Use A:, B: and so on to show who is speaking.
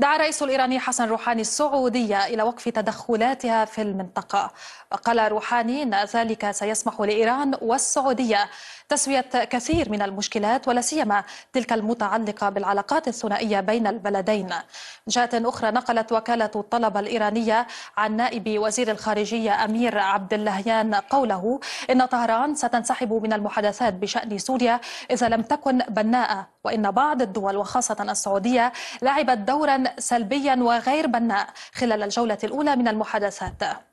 A: دعا الرئيس الإيراني حسن روحاني السعودية إلى وقف تدخلاتها في المنطقة وقال روحاني أن ذلك سيسمح لإيران والسعودية تسوية كثير من المشكلات ولا سيما تلك المتعلقة بالعلاقات الثنائية بين البلدين من جهة أخرى نقلت وكالة الطلبة الإيرانية عن نائب وزير الخارجية أمير عبد اللهيان قوله إن طهران ستنسحب من المحادثات بشأن سوريا إذا لم تكن بناءة وإن بعض الدول وخاصة السعودية لعبت دورا سلبيا وغير بناء خلال الجولة الأولى من المحادثات